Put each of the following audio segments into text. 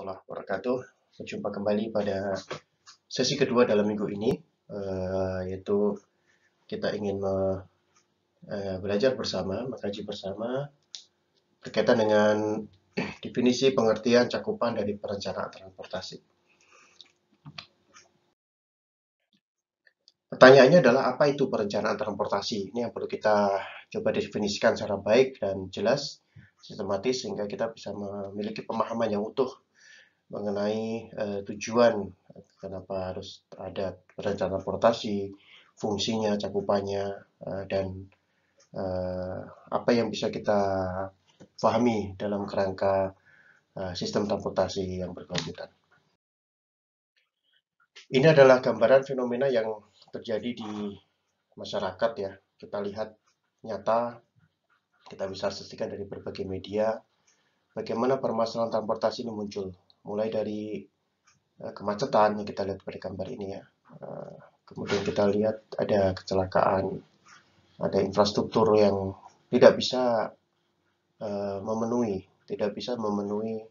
warahmatullahi wabarakatuh. Berjumpa kembali pada sesi kedua dalam minggu ini, uh, yaitu kita ingin me, uh, belajar bersama, mengkaji bersama berkaitan dengan definisi pengertian cakupan dari perencanaan transportasi. Pertanyaannya adalah apa itu perencanaan transportasi? Ini yang perlu kita coba definisikan secara baik dan jelas sistematis sehingga kita bisa memiliki pemahaman yang utuh mengenai uh, tujuan kenapa harus ada rencana transportasi, fungsinya, cakupannya, uh, dan uh, apa yang bisa kita pahami dalam kerangka uh, sistem transportasi yang berkelanjutan. Ini adalah gambaran fenomena yang terjadi di masyarakat ya. Kita lihat nyata, kita bisa saksikan dari berbagai media, bagaimana permasalahan transportasi ini muncul mulai dari eh, kemacetan yang kita lihat pada gambar ini ya. Eh, kemudian kita lihat ada kecelakaan, ada infrastruktur yang tidak bisa eh, memenuhi, tidak bisa memenuhi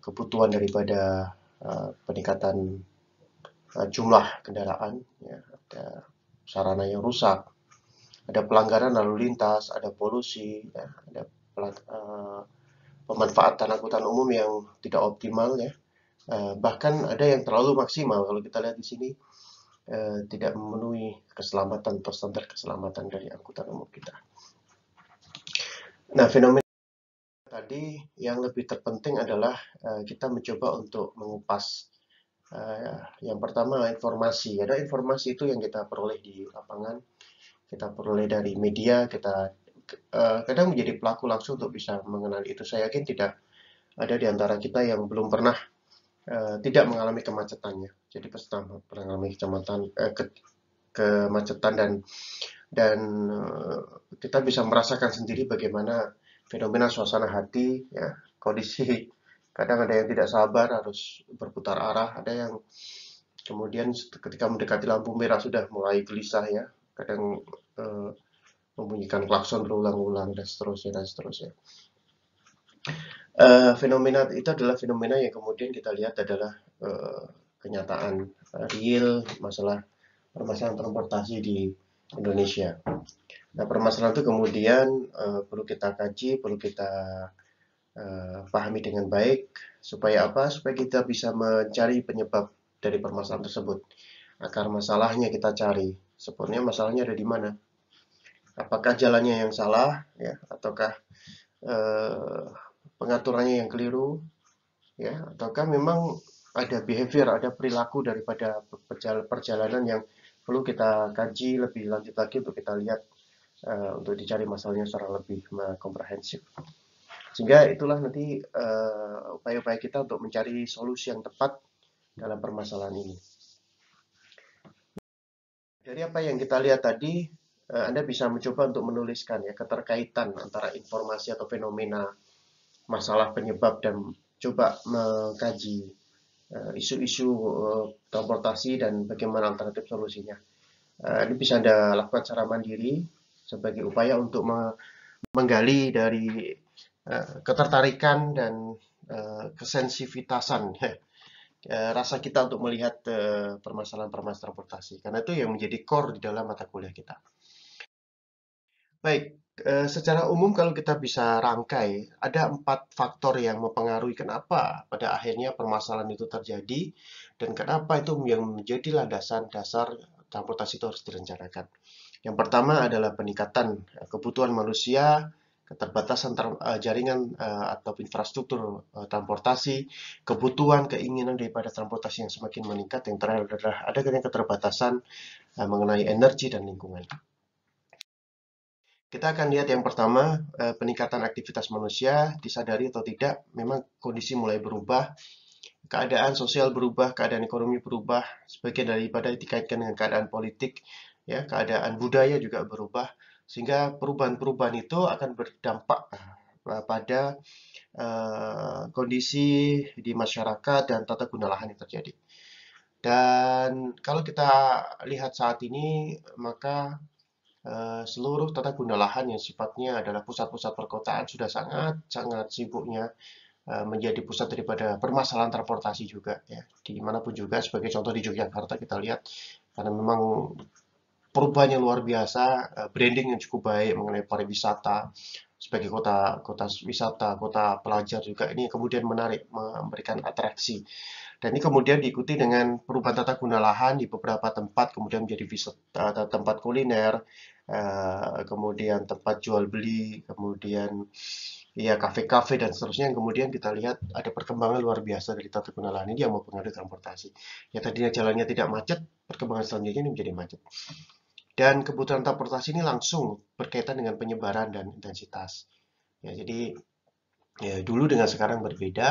kebutuhan daripada peningkatan jumlah kendaraan, ya. ada sarana yang rusak, ada pelanggaran lalu lintas, ada polusi, ya, ada pemanfaatan angkutan umum yang tidak optimal ya. Eh, bahkan ada yang terlalu maksimal kalau kita lihat di sini eh, tidak memenuhi keselamatan atau standar keselamatan dari angkutan umum kita. Nah, fenomena tadi yang lebih terpenting adalah eh, kita mencoba untuk mengupas yang pertama informasi. Ada informasi itu yang kita peroleh di lapangan, kita peroleh dari media, kita Eh, kadang menjadi pelaku langsung untuk bisa mengenali itu. Saya yakin tidak ada di antara kita yang belum pernah eh, tidak mengalami kemacetannya. Jadi pernah mengalami kecamatan eh, ke, kemacetan dan dan eh, kita bisa merasakan sendiri bagaimana fenomena suasana hati, ya kondisi kadang ada yang tidak sabar harus berputar arah, ada yang kemudian ketika mendekati lampu merah sudah mulai gelisah ya, kadang uh, membunyikan klakson berulang-ulang dan seterusnya dan seterusnya. Uh, fenomena itu adalah fenomena yang kemudian kita lihat adalah uh, kenyataan eh, real masalah permasalahan transportasi di Indonesia. Nah, permasalahan itu kemudian uh, perlu kita kaji, perlu kita uh, pahami dengan baik supaya apa? Supaya kita bisa mencari penyebab dari permasalahan tersebut. Akar masalahnya kita cari. Sebenarnya masalahnya ada di mana? apakah jalannya yang salah ya ataukah eh, pengaturannya yang keliru ya ataukah memang ada behavior ada perilaku daripada perjalanan yang perlu kita kaji lebih lanjut lagi untuk kita lihat eh, untuk dicari masalahnya secara lebih komprehensif sehingga itulah nanti eh, upaya-upaya uh, upaya -upaya kita untuk mencari solusi yang tepat dalam permasalahan ini dari apa yang kita lihat tadi Eh, Anda bisa mencoba untuk menuliskan ya keterkaitan antara informasi atau fenomena masalah penyebab dan coba mengkaji eh, isu-isu eh, transportasi dan bagaimana alternatif solusinya. Ini bisa Anda lakukan secara mandiri sebagai upaya untuk menggali dari ketertarikan dan kesensivitasan rasa kita untuk melihat permasalahan-permasalahan transportasi karena itu yang menjadi core di dalam mata kuliah kita. Baik, eh, secara umum kalau kita bisa rangkai, ada empat faktor yang mempengaruhi kenapa pada akhirnya permasalahan itu terjadi dan kenapa itu yang menjadi landasan dasar transportasi itu harus direncanakan. Yang pertama adalah peningkatan eh, kebutuhan manusia, keterbatasan eh, jaringan atau infrastruktur transportasi, kebutuhan, keinginan daripada transportasi yang semakin meningkat, yang terakhir adalah ada keterbatasan mengenai energi dan lingkungan. Kita akan lihat yang pertama, eh, peningkatan aktivitas manusia, disadari atau tidak, memang kondisi mulai berubah, keadaan sosial berubah, keadaan ekonomi berubah, sebagian daripada dikaitkan dengan keadaan politik, ya keadaan budaya juga berubah, sehingga perubahan-perubahan itu akan berdampak eh, pada uh, kondisi di masyarakat dan tata guna lahan yang terjadi. Dan kalau kita lihat saat ini, maka Eh, seluruh tata guna lahan yang sifatnya adalah pusat-pusat perkotaan sudah sangat-sangat sibuknya eh, menjadi pusat daripada permasalahan transportasi juga ya dimanapun juga sebagai contoh di Yogyakarta kita lihat karena memang perubahan yang luar biasa eh, branding yang cukup baik mengenai pariwisata sebagai kota kota wisata kota pelajar juga ini kemudian menarik memberikan atraksi dan ini kemudian diikuti dengan perubahan tata guna lahan di beberapa tempat kemudian menjadi tempat kuliner Eh, kemudian tempat jual beli, kemudian ya kafe-kafe dan seterusnya yang kemudian kita lihat ada perkembangan luar biasa dari tata guna lahan ini yang mempengaruhi transportasi. Ya tadinya jalannya tidak macet, perkembangan selanjutnya ini menjadi macet. Dan kebutuhan transportasi ini langsung berkaitan dengan penyebaran dan intensitas. Ya, jadi ya, dulu dengan sekarang berbeda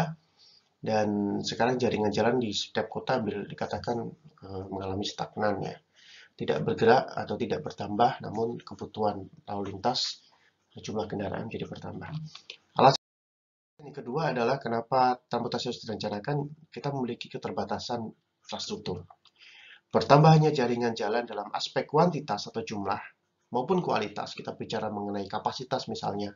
dan sekarang jaringan jalan di setiap kota dikatakan uh, mengalami stagnan ya tidak bergerak atau tidak bertambah, namun kebutuhan lalu lintas jumlah kendaraan jadi bertambah. Alasan yang kedua adalah kenapa transportasi harus direncanakan, kita memiliki keterbatasan infrastruktur. Pertambahannya jaringan jalan dalam aspek kuantitas atau jumlah maupun kualitas, kita bicara mengenai kapasitas misalnya,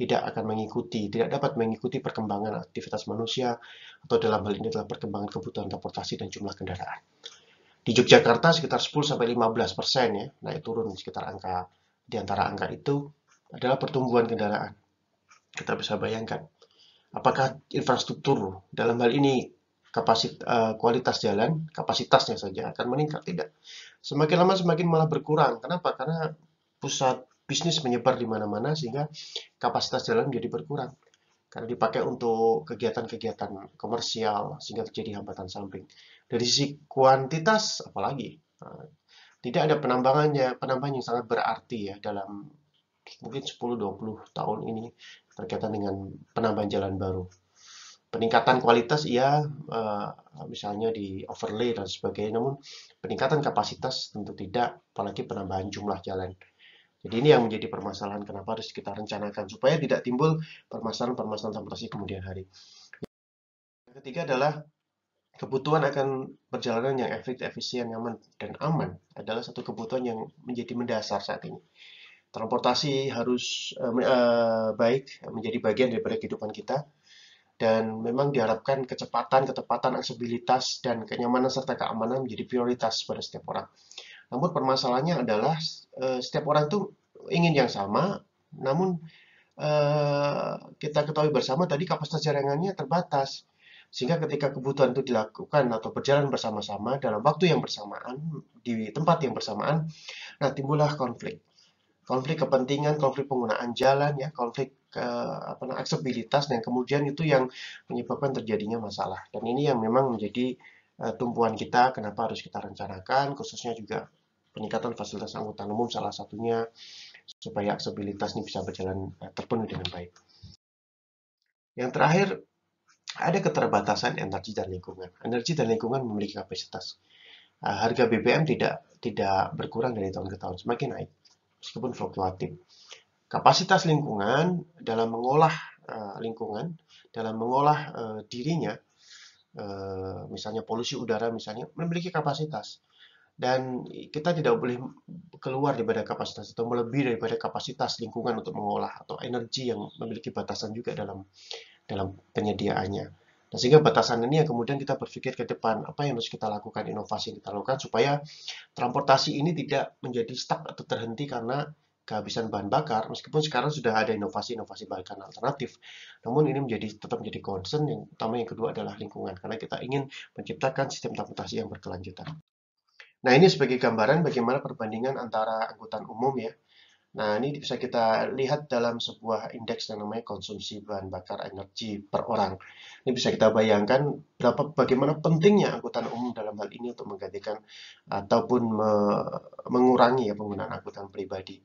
tidak akan mengikuti, tidak dapat mengikuti perkembangan aktivitas manusia atau dalam hal ini adalah perkembangan kebutuhan transportasi dan jumlah kendaraan. Di Yogyakarta sekitar 10 sampai 15 persen ya, naik turun sekitar angka di antara angka itu adalah pertumbuhan kendaraan. Kita bisa bayangkan apakah infrastruktur dalam hal ini kapasitas eh, kualitas jalan, kapasitasnya saja akan meningkat tidak. Semakin lama semakin malah berkurang. Kenapa? Karena pusat bisnis menyebar di mana-mana sehingga kapasitas jalan menjadi berkurang karena dipakai untuk kegiatan-kegiatan komersial sehingga terjadi hambatan samping. Dari sisi kuantitas apalagi eh, tidak ada penambangannya, penambangan yang sangat berarti ya dalam mungkin 10-20 tahun ini berkaitan dengan penambahan jalan baru. Peningkatan kualitas ya misalnya di overlay dan sebagainya, namun peningkatan kapasitas tentu tidak, apalagi penambahan jumlah jalan. Jadi ini yang menjadi permasalahan kenapa harus kita rencanakan supaya tidak timbul permasalahan-permasalahan transportasi kemudian hari. Yang ketiga adalah kebutuhan akan perjalanan yang efektif, efisien, nyaman, dan aman adalah satu kebutuhan yang menjadi mendasar saat ini. Transportasi harus uh, baik menjadi bagian daripada kehidupan kita dan memang diharapkan kecepatan, ketepatan, aksesibilitas, dan kenyamanan serta keamanan menjadi prioritas pada setiap orang. Namun permasalahannya adalah uh, setiap orang itu ingin yang sama, namun uh, kita ketahui bersama tadi kapasitas jaringannya terbatas. Sehingga ketika kebutuhan itu dilakukan atau berjalan bersama-sama dalam waktu yang bersamaan, di tempat yang bersamaan, nah timbullah konflik. Konflik kepentingan, konflik penggunaan jalan, ya, konflik uh, aksesibilitas, dan kemudian itu yang menyebabkan terjadinya masalah dan ini yang memang menjadi uh, tumpuan kita kenapa harus kita rencanakan khususnya juga peningkatan fasilitas angkutan umum salah satunya supaya aksesibilitas ini bisa berjalan eh, terpenuhi dengan baik. Yang terakhir, ada keterbatasan energi dan lingkungan. Energi dan lingkungan memiliki kapasitas. Eh, harga BBM tidak tidak berkurang dari tahun ke tahun, semakin naik, meskipun fluktuatif. Kapasitas lingkungan dalam mengolah eh, lingkungan, dalam mengolah dirinya, misalnya polusi udara misalnya, memiliki kapasitas dan kita tidak boleh keluar daripada kapasitas atau melebihi daripada kapasitas lingkungan untuk mengolah atau energi yang memiliki batasan juga dalam dalam penyediaannya. Nah, sehingga batasan ini yang kemudian kita berpikir ke depan apa yang harus kita lakukan, inovasi yang kita lakukan supaya transportasi ini tidak menjadi stuck atau terhenti karena kehabisan bahan bakar. Meskipun sekarang sudah ada inovasi-inovasi bahan alternatif, namun ini menjadi tetap menjadi concern yang utama yang kedua adalah lingkungan karena kita ingin menciptakan sistem transportasi yang berkelanjutan. Nah, ini sebagai gambaran bagaimana perbandingan antara angkutan umum ya. Nah, ini bisa kita lihat dalam sebuah indeks yang namanya konsumsi bahan bakar energi per orang. Ini bisa kita bayangkan berapa bagaimana pentingnya angkutan umum dalam hal ini untuk menggantikan ataupun me mengurangi ya penggunaan angkutan pribadi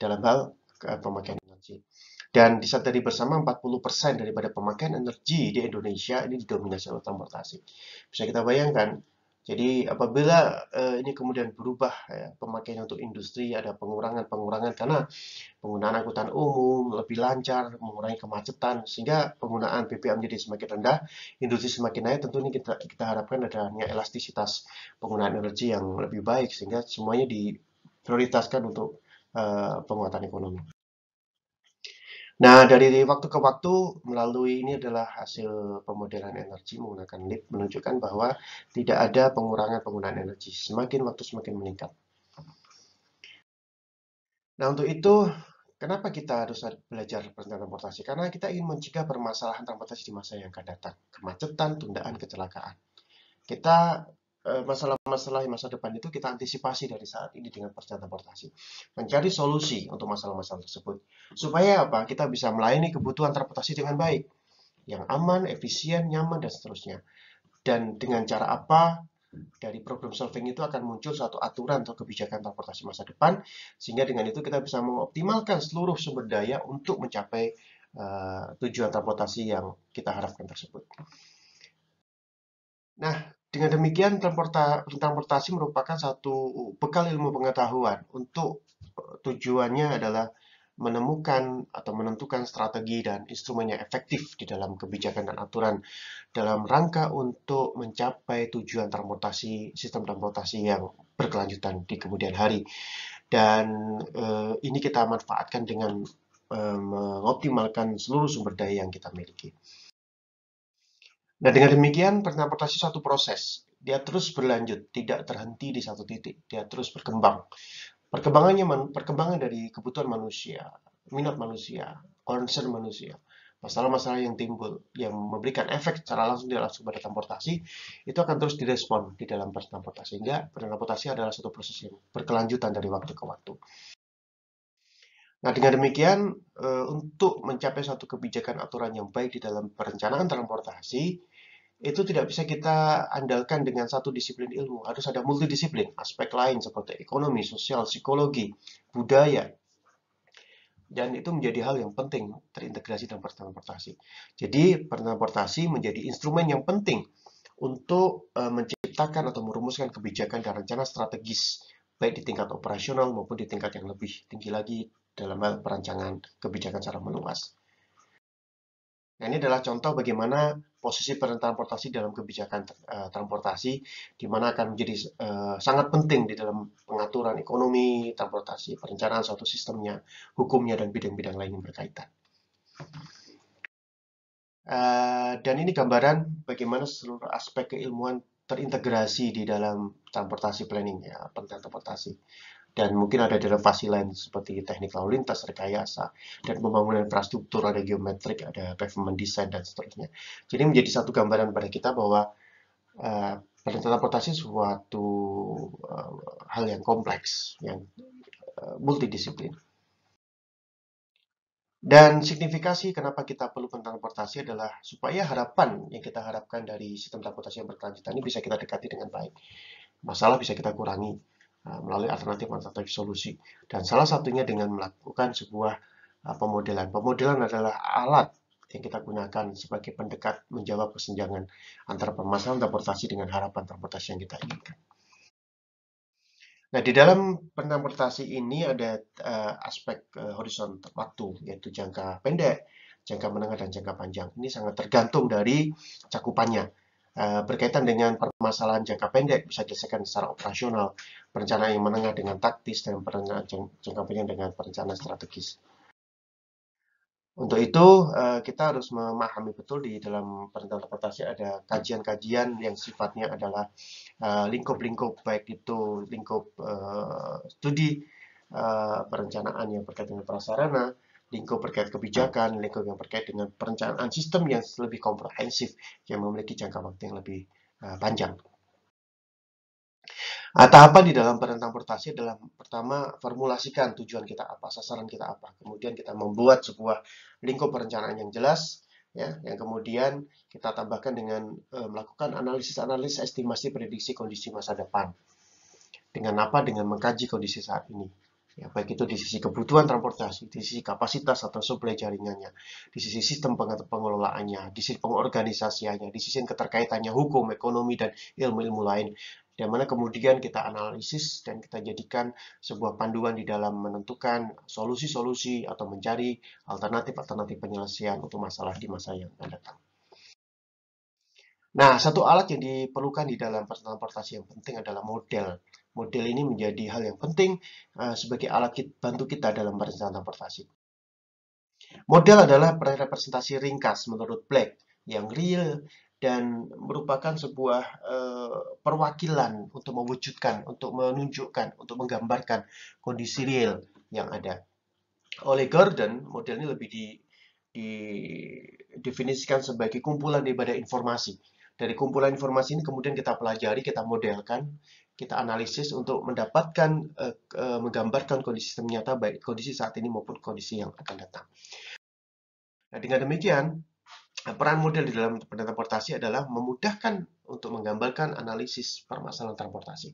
dalam hal pemakaian energi. Dan di saat disadari bersama 40% daripada pemakaian energi di Indonesia ini didominasi oleh transportasi. Bisa kita bayangkan jadi apabila uh, ini kemudian berubah ya, pemakaian untuk industri ada pengurangan-pengurangan karena penggunaan angkutan umum lebih lancar, mengurangi kemacetan sehingga penggunaan BBM menjadi semakin rendah, industri semakin naik tentu ini kita, kita harapkan adanya elastisitas penggunaan energi yang lebih baik sehingga semuanya diprioritaskan untuk uh, penguatan ekonomi. Nah, dari waktu ke waktu melalui ini adalah hasil pemodelan energi menggunakan LIP menunjukkan bahwa tidak ada pengurangan penggunaan energi. Semakin waktu semakin meningkat. Nah, untuk itu, kenapa kita harus belajar perencanaan transportasi? Karena kita ingin mencegah permasalahan transportasi di masa yang akan datang. Kemacetan, tundaan, kecelakaan. Kita Eh, masalah-masalah di masa depan itu kita antisipasi dari saat ini dengan transportasi. Mencari solusi untuk masalah-masalah tersebut. Supaya apa? Kita bisa melayani kebutuhan transportasi dengan baik. Yang aman, efisien, nyaman, dan seterusnya. Dan dengan cara apa dari problem solving itu akan muncul suatu aturan atau kebijakan transportasi masa depan sehingga dengan itu kita bisa mengoptimalkan seluruh sumber daya untuk mencapai uh, tujuan transportasi yang kita harapkan tersebut. Nah, dengan demikian, transportasi merupakan satu bekal ilmu pengetahuan untuk eh, tujuannya adalah menemukan atau menentukan strategi dan instrumen yang efektif di dalam kebijakan dan aturan dalam rangka untuk mencapai tujuan transportasi sistem transportasi yang berkelanjutan di kemudian hari dan eh, ini kita manfaatkan dengan eh, mengoptimalkan seluruh sumber daya yang kita miliki. Nah, dengan demikian transportasi suatu proses. Dia terus berlanjut, tidak terhenti di satu titik. Dia terus berkembang. Perkembangannya perkembangan dari kebutuhan manusia, minat manusia, concern manusia, masalah-masalah yang timbul yang memberikan efek secara langsung dia langsung pada transportasi itu akan terus direspon di dalam transportasi sehingga transportasi adalah satu proses yang berkelanjutan dari waktu ke waktu. Nah, dengan demikian, eh, untuk mencapai satu kebijakan aturan yang baik di dalam perencanaan transportasi, itu tidak bisa kita andalkan dengan satu disiplin ilmu. Harus ada multidisiplin, aspek lain seperti ekonomi, sosial, psikologi, budaya. Dan itu menjadi hal yang penting terintegrasi dalam transportasi. Jadi, transportasi menjadi instrumen yang penting untuk eh, menciptakan atau merumuskan kebijakan dan rencana strategis, baik di tingkat operasional maupun di tingkat yang lebih tinggi lagi dalam hal perancangan kebijakan secara meluas. Nah, ini adalah contoh bagaimana posisi transportasi dalam kebijakan uh, transportasi, di mana akan menjadi uh, sangat penting di dalam pengaturan ekonomi, transportasi, perencanaan suatu sistemnya, hukumnya, dan bidang-bidang lain yang berkaitan. Uh, dan ini gambaran bagaimana seluruh aspek keilmuan terintegrasi di dalam transportasi planning, ya, transportasi dan mungkin ada derivasi lain seperti teknik lalu lintas, rekayasa, dan pembangunan infrastruktur, ada geometrik, ada pavement design, dan seterusnya. Jadi menjadi satu gambaran pada kita bahwa uh, transportasi suatu uh, hal yang kompleks, yang uh, multidisiplin. Dan signifikasi kenapa kita perlu transportasi adalah supaya harapan yang kita harapkan dari sistem transportasi yang berkelanjutan ini bisa kita dekati dengan baik. Masalah bisa kita kurangi Eh, melalui alternatif-alternatif solusi. Dan salah satunya dengan melakukan sebuah eh, pemodelan. Pemodelan adalah alat yang kita gunakan sebagai pendekat menjawab kesenjangan antara permasalahan transportasi dengan harapan transportasi yang kita inginkan. Nah, di dalam transportasi ini ada uh, aspek uh, horizon waktu, yaitu jangka pendek, jangka menengah, dan jangka panjang. Ini sangat tergantung dari cakupannya Eh, berkaitan dengan permasalahan jangka pendek bisa diselesaikan secara operasional, perencanaan yang menengah dengan taktis, dan perencanaan jangka panjang dengan perencanaan strategis. Untuk itu, eh, kita harus memahami betul di dalam perencanaan transportasi ada kajian-kajian yang sifatnya adalah eh, lingkup-lingkup, baik itu lingkup studi, perencanaan yang berkaitan dengan prasarana, lingkup berkait kebijakan, lingkup yang berkait dengan perencanaan sistem yang lebih komprehensif, yang memiliki jangka waktu yang lebih eh, panjang. Nah, tahapan di dalam perencanaan transportasi adalah pertama formulasikan tujuan kita apa, sasaran kita apa. Kemudian kita membuat sebuah lingkup perencanaan yang jelas, ya, yang kemudian kita tambahkan dengan e, melakukan analisis-analisis estimasi prediksi kondisi masa depan. Dengan apa? Dengan mengkaji kondisi saat ini ya baik itu di sisi kebutuhan transportasi, di sisi kapasitas atau supply jaringannya, di sisi sistem pengelolaannya, di sisi pengorganisasiannya, di sisi keterkaitannya hukum, ekonomi, dan ilmu-ilmu lain. di mana kemudian kita analisis dan kita jadikan sebuah panduan di dalam menentukan solusi-solusi atau mencari alternatif-alternatif penyelesaian untuk masalah di masa yang akan datang. Nah, satu alat yang diperlukan di dalam transportasi yang penting adalah model Model ini menjadi hal yang penting uh, sebagai alat kit, bantu kita dalam perencanaan transportasi. Model adalah representasi ringkas menurut Black yang real dan merupakan sebuah uh, perwakilan untuk mewujudkan, untuk menunjukkan, untuk menggambarkan kondisi real yang ada. Oleh Gordon, model ini lebih di, didefinisikan sebagai kumpulan daripada informasi dari kumpulan informasi ini kemudian kita pelajari, kita modelkan, kita analisis untuk mendapatkan, uh, uh, menggambarkan kondisi sistem nyata baik kondisi saat ini maupun kondisi yang akan datang. Nah, dengan demikian, eh, peran model di dalam portasi adalah memudahkan untuk menggambarkan analisis permasalahan transportasi.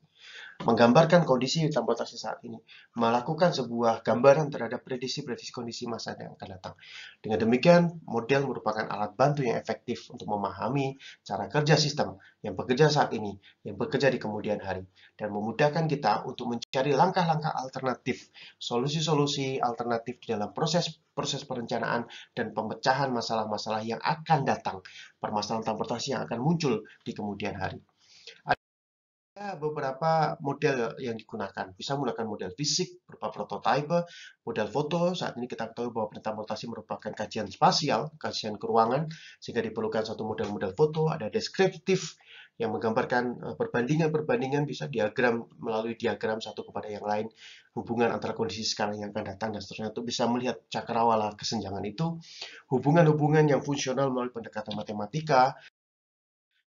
Menggambarkan kondisi transportasi saat ini, melakukan sebuah gambaran terhadap prediksi-prediksi kondisi masa yang akan datang. Dengan demikian, model merupakan alat bantu yang efektif untuk memahami cara kerja sistem yang bekerja saat ini, yang bekerja di kemudian hari, dan memudahkan kita untuk mencari langkah-langkah alternatif, solusi-solusi alternatif di dalam proses proses perencanaan dan pemecahan masalah-masalah yang akan datang permasalahan transportasi yang akan muncul di kemudian hari beberapa model yang digunakan. Bisa menggunakan model fisik berupa prototipe, model foto. Saat ini kita ketahui bahwa perintah mutasi merupakan kajian spasial, kajian keruangan, sehingga diperlukan satu model-model foto. Ada deskriptif yang menggambarkan eh, perbandingan-perbandingan bisa diagram melalui diagram satu kepada yang lain, hubungan antara kondisi sekarang yang akan datang dan seterusnya itu bisa melihat cakrawala kesenjangan itu, hubungan-hubungan yang fungsional melalui pendekatan matematika,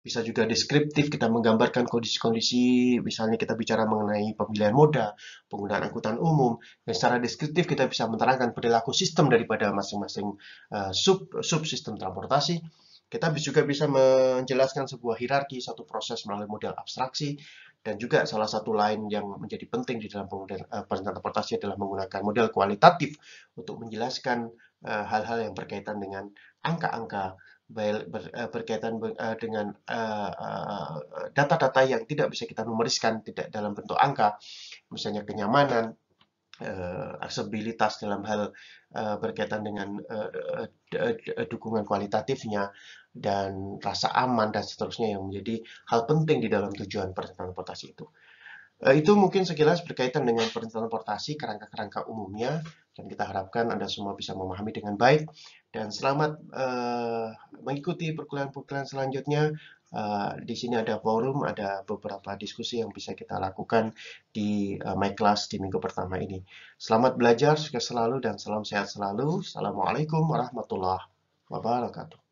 bisa juga deskriptif, kita menggambarkan kondisi-kondisi, misalnya kita bicara mengenai pemilihan moda, penggunaan angkutan umum, dan secara deskriptif kita bisa menerangkan perilaku sistem daripada masing-masing uh, sub sistem transportasi. Kita juga bisa menjelaskan sebuah hierarki, satu proses melalui model abstraksi, dan juga salah satu lain yang menjadi penting di dalam penggunaan uh, transportasi adalah menggunakan model kualitatif untuk menjelaskan eh, hal-hal uh, hal -hal yang berkaitan dengan angka-angka Eh, berkaitan eh, dengan eh, data-data yang tidak bisa kita numeriskan, tidak dalam bentuk angka, misalnya kenyamanan, aksesibilitas dalam hal berkaitan dengan dukungan kualitatifnya, dan rasa aman, dan seterusnya yang menjadi hal penting di dalam tujuan transportasi itu. Itu mungkin sekilas berkaitan dengan transportasi kerangka-kerangka umumnya. Dan kita harapkan Anda semua bisa memahami dengan baik. Dan selamat uh, mengikuti perkuliahan-perkuliahan selanjutnya. Uh, di sini ada forum, ada beberapa diskusi yang bisa kita lakukan di uh, My Class di minggu pertama ini. Selamat belajar, sukses selalu, dan salam sehat selalu. Assalamualaikum warahmatullahi wabarakatuh.